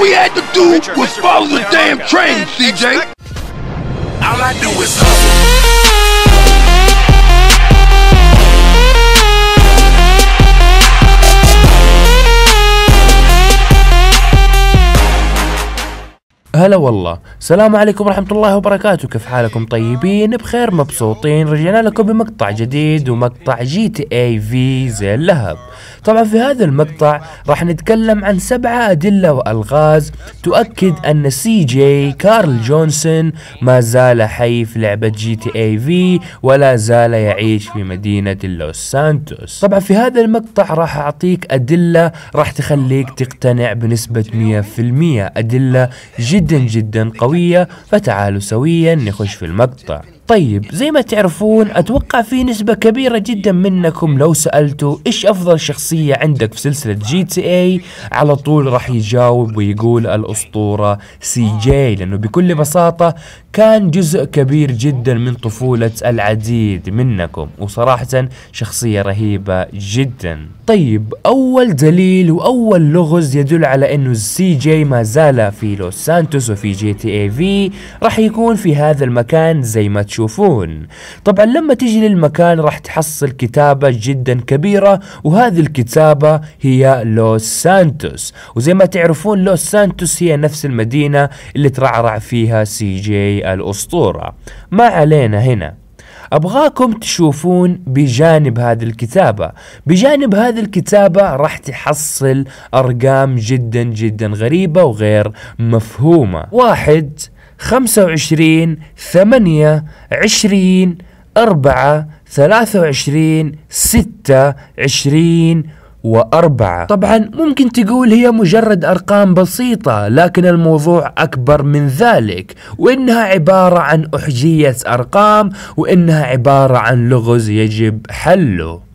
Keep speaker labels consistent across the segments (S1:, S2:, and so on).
S1: we had to do Richard, was follow the damn train, CJ. All I do is hustle. هلا والله السلام عليكم ورحمة الله وبركاته كيف حالكم طيبين بخير مبسوطين رجعنا لكم بمقطع جديد ومقطع جي تي اي في زي اللهب طبعا في هذا المقطع راح نتكلم عن سبعة أدلة وألغاز تؤكد أن سي جي كارل جونسون ما زال حي في لعبة جي تي اي في ولا زال يعيش في مدينة لوس سانتوس طبعا في هذا المقطع راح أعطيك أدلة راح تخليك تقتنع بنسبة 100% أدلة جدا جدا جدا قوية فتعالوا سويا نخش في المقطع طيب زي ما تعرفون أتوقع في نسبة كبيرة جدا منكم لو سألتوا إيش أفضل شخصية عندك في سلسلة جي تي اي على طول راح يجاوب ويقول الأسطورة سي جي لأنه بكل بساطة كان جزء كبير جدا من طفولة العديد منكم وصراحة شخصية رهيبة جدا طيب أول دليل وأول لغز يدل على أنه السي جي ما زال في لوس سانتوس وفي جي تي اي في راح يكون في هذا المكان زي ما تشوف تشوفون طبعا لما تجي للمكان راح تحصل كتابة جدا كبيرة وهذه الكتابة هي لوس سانتوس وزي ما تعرفون لوس سانتوس هي نفس المدينة اللي ترعرع فيها سي جي الأسطورة ما علينا هنا أبغاكم تشوفون بجانب هذه الكتابة بجانب هذه الكتابة راح تحصل أرقام جدا جدا غريبة وغير مفهومة واحد خمسة وعشرين ثمانية عشرين أربعة ثلاثة وعشرين ستة عشرين وأربعة طبعا ممكن تقول هي مجرد أرقام بسيطة لكن الموضوع أكبر من ذلك وإنها عبارة عن أحجية أرقام وإنها عبارة عن لغز يجب حله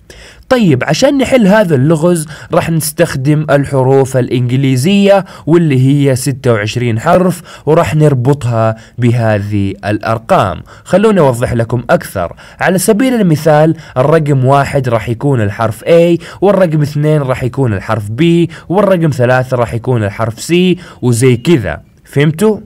S1: طيب عشان نحل هذا اللغز راح نستخدم الحروف الإنجليزية واللي هي 26 حرف وراح نربطها بهذه الأرقام خلوني أوضح لكم أكثر على سبيل المثال الرقم واحد راح يكون الحرف A والرقم اثنين راح يكون الحرف B والرقم ثلاثة راح يكون الحرف C وزي كذا فهمتوا؟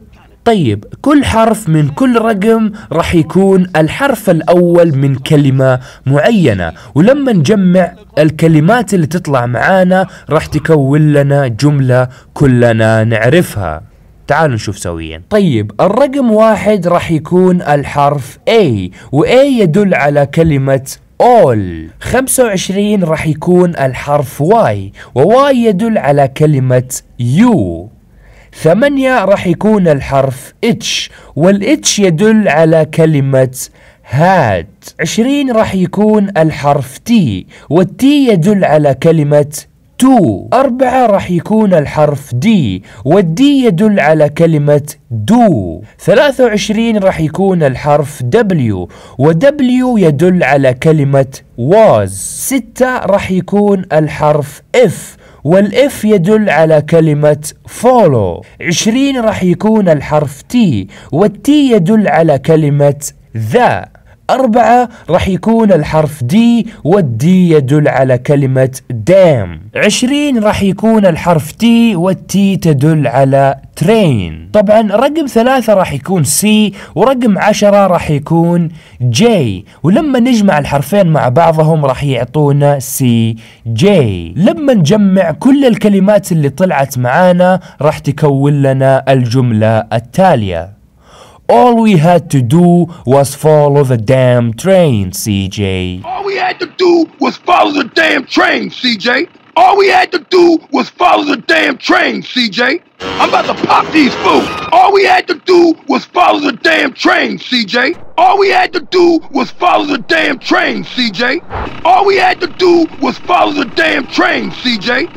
S1: طيب كل حرف من كل رقم راح يكون الحرف الأول من كلمة معينة ولما نجمع الكلمات اللي تطلع معانا راح تكون لنا جملة كلنا نعرفها تعالوا نشوف سويا طيب الرقم واحد راح يكون الحرف A و A يدل على كلمة all 25 راح يكون الحرف Y و Y يدل على كلمة you ثمانية راح يكون الحرف اتش والاتش يدل على كلمة هاد عشرين راح يكون الحرف تي والتي يدل على كلمة تو أربعة راح يكون الحرف دي والدي يدل على كلمة دو ثلاثة وعشرين راح يكون الحرف دبليو ودبليو يدل على كلمة واز ستة راح يكون الحرف اف والاف يدل على كلمة فولو عشرين راح يكون الحرف تي والتي يدل على كلمة ذا أربعة راح يكون الحرف دي والدي يدل على كلمة دام عشرين راح يكون الحرف تي والتي تدل على ترين طبعا رقم ثلاثة راح يكون سي ورقم عشرة راح يكون جي ولما نجمع الحرفين مع بعضهم راح يعطونا سي جي لما نجمع كل الكلمات اللي طلعت معانا راح تكون لنا الجملة التالية All we had to do was follow the damn train, CJ. All we had to do was follow the damn train, CJ. All we had to do was follow the damn train, CJ. I'm about to pop these fools. All we had to do was follow the damn train, CJ. All we had to do was follow the damn train, CJ. All we had to do was follow the damn train, CJ.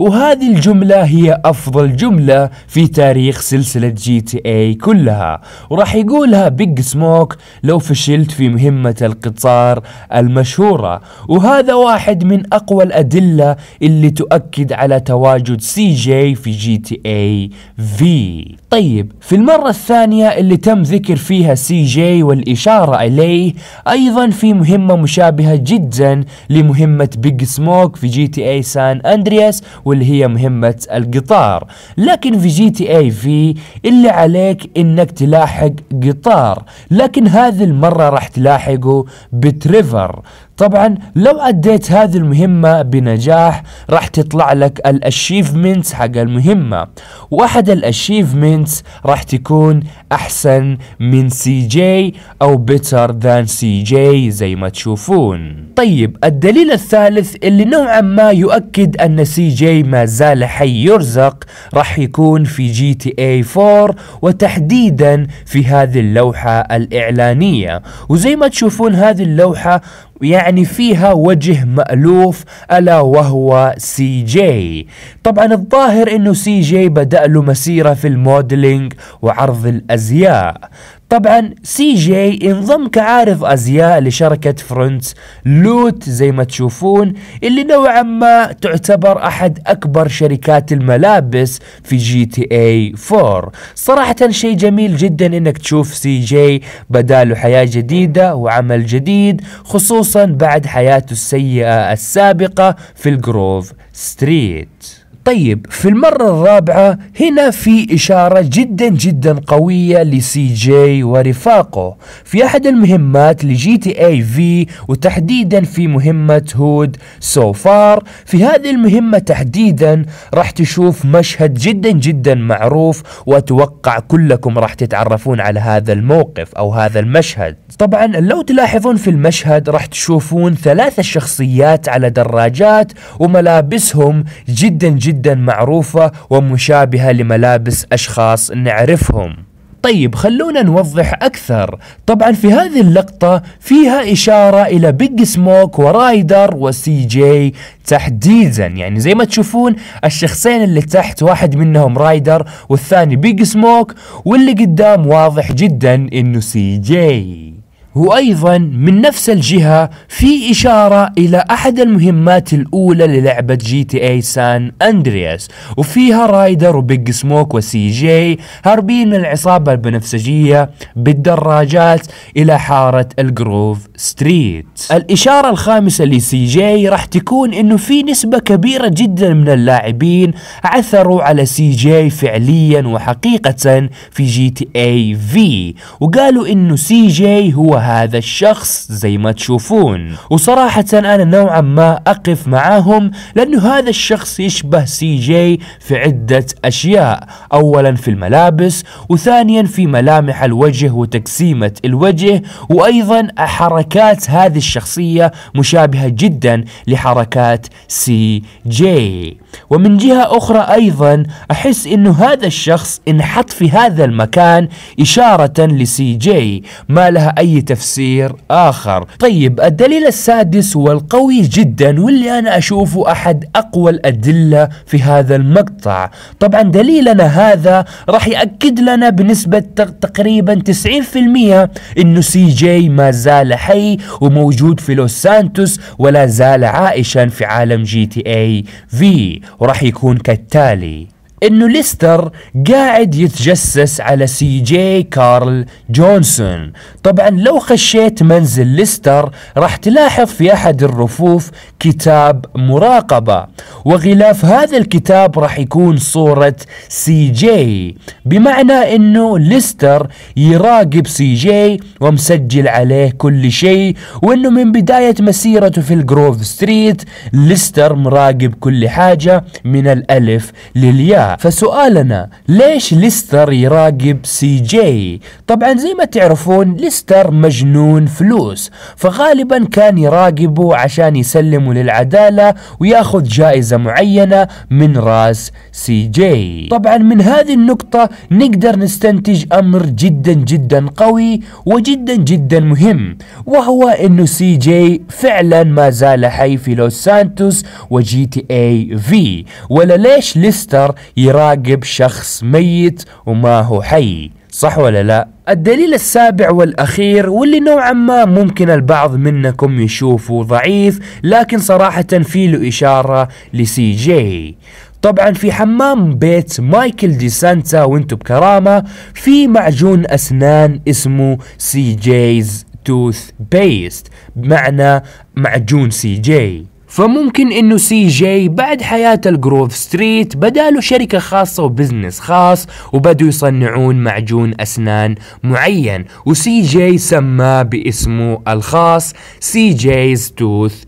S1: وهذه الجملة هي أفضل جملة في تاريخ سلسلة جي تي اي كلها وراح يقولها بيج سموك لو فشلت في مهمة القطار المشهورة وهذا واحد من أقوى الأدلة اللي تؤكد على تواجد سي جي في جي تي اي في طيب في المرة الثانية اللي تم ذكر فيها سي جي والإشارة إليه أيضا في مهمة مشابهة جدا لمهمة بيج سموك في جي تي اي سان أندرياس واللي هي مهمة القطار لكن في جي تي اي في اللي عليك إنك تلاحق قطار لكن هذه المرة راح تلاحقه بتريفر طبعا لو أديت هذه المهمة بنجاح راح تطلع لك الأشيفمنتس حق المهمة وأحد الأشيفمنتس راح تكون أحسن من سي جي أو بيتر ذان سي جي زي ما تشوفون طيب الدليل الثالث اللي نوعا ما يؤكد أن سي جي ما زال حي يرزق راح يكون في جي تي اي 4 وتحديدا في هذه اللوحة الإعلانية وزي ما تشوفون هذه اللوحة يعني فيها وجه مألوف ألا وهو سي جي طبعا الظاهر أنه سي جي بدأ له مسيرة في الموديلينج وعرض الأزياء طبعا سي جي انضم كعارض ازياء لشركة فرونت لوت زي ما تشوفون اللي نوعا ما تعتبر احد اكبر شركات الملابس في جي تي اي 4 صراحة شيء جميل جدا انك تشوف سي جي بداله حياة جديدة وعمل جديد خصوصا بعد حياته السيئة السابقة في الجروف ستريت طيب في المرة الرابعة هنا في إشارة جدا جدا قوية لسي جي ورفاقه في أحد المهمات لجي تي اي في وتحديدا في مهمة هود سو فار في هذه المهمة تحديدا راح تشوف مشهد جدا جدا معروف وأتوقع كلكم راح تتعرفون على هذا الموقف أو هذا المشهد طبعا لو تلاحظون في المشهد راح تشوفون ثلاثة شخصيات على دراجات وملابسهم جدا جدا جدا معروفة ومشابهة لملابس أشخاص نعرفهم طيب خلونا نوضح أكثر طبعا في هذه اللقطة فيها إشارة إلى بيج سموك ورايدر وسي جي تحديدا يعني زي ما تشوفون الشخصين اللي تحت واحد منهم رايدر والثاني بيج سموك واللي قدام واضح جدا إنه سي جي وأيضا من نفس الجهة في إشارة إلى أحد المهمات الأولى للعبة جي تي اي سان أندرياس وفيها رايدر وبيج سموك وسي جي هاربين من العصابة البنفسجية بالدراجات إلى حارة الجروف ستريت الإشارة الخامسة لسي جي راح تكون إنه في نسبة كبيرة جدا من اللاعبين عثروا على سي جي فعليا وحقيقة في جي تي اي في وقالوا إنه سي جي هو هذا الشخص زي ما تشوفون وصراحة أنا نوعا ما أقف معاهم لأنه هذا الشخص يشبه سي جي في عدة أشياء أولا في الملابس وثانيا في ملامح الوجه وتقسيمة الوجه وأيضا حركات هذه الشخصية مشابهة جدا لحركات سي جي ومن جهة أخرى أيضا أحس أنه هذا الشخص انحط في هذا المكان إشارة لسي جي ما لها أي تفسير آخر طيب الدليل السادس والقوي جدا واللي أنا أشوفه أحد أقوى الأدلة في هذا المقطع طبعا دليلنا هذا راح يأكد لنا بنسبة تقريبا 90% أنه سي جي ما زال حي وموجود في لوس سانتوس ولا زال عائشا في عالم جي تي اي في وراح يكون كالتالي انه ليستر قاعد يتجسس على سي جي كارل جونسون طبعا لو خشيت منزل ليستر راح تلاحظ في احد الرفوف كتاب مراقبة وغلاف هذا الكتاب راح يكون صورة سي جي بمعنى انه ليستر يراقب سي جي ومسجل عليه كل شيء وانه من بداية مسيرته في الجروف ستريت ليستر مراقب كل حاجة من الالف للياء فسؤالنا ليش ليستر يراقب سي جي طبعا زي ما تعرفون ليستر مجنون فلوس فغالبا كان يراقبه عشان يسلمه للعدالة وياخذ جائزة معينة من راس سي جي طبعا من هذه النقطة نقدر نستنتج أمر جدا جدا قوي وجدا جدا مهم وهو أنه سي جي فعلا ما زال حي في لوس سانتوس وجي تي اي في ولا ليش ليستر يراقب شخص ميت وما هو حي صح ولا لا؟ الدليل السابع والأخير واللي نوعا ما ممكن البعض منكم يشوفه ضعيف لكن صراحة في له إشارة لسي جي طبعا في حمام بيت مايكل دي سانتا وانتو بكرامة في معجون أسنان اسمه سي جيز توث بيست بمعنى معجون سي جي فممكن انه سي جي بعد حياة الجروف ستريت بداله شركة خاصة وبزنس خاص وبدوا يصنعون معجون اسنان معين وسي جي سماه باسمه الخاص سي جيز توث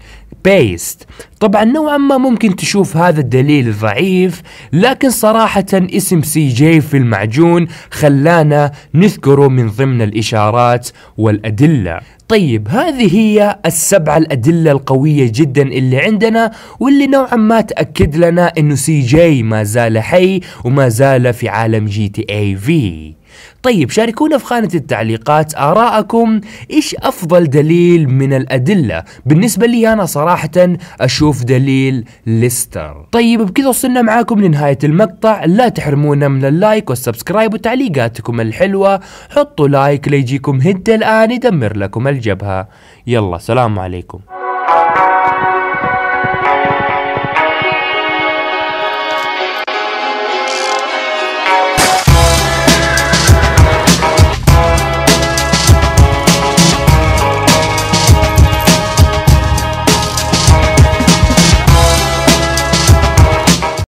S1: based طبعا نوعا ما ممكن تشوف هذا الدليل ضعيف لكن صراحة اسم سي جي في المعجون خلانا نذكره من ضمن الإشارات والأدلة طيب هذه هي السبعة الأدلة القوية جدا اللي عندنا واللي نوعا ما تأكد لنا أنه سي جي ما زال حي وما زال في عالم جي تي اي في طيب شاركونا في خانة التعليقات آراءكم إيش أفضل دليل من الأدلة بالنسبة لي أنا صراحة أشوف دليل ليستر طيب بكذا وصلنا معاكم لنهاية المقطع لا تحرمونا من اللايك والسبسكرايب وتعليقاتكم الحلوة حطوا لايك ليجيكم هد الآن يدمر لكم الجبهة يلا سلام عليكم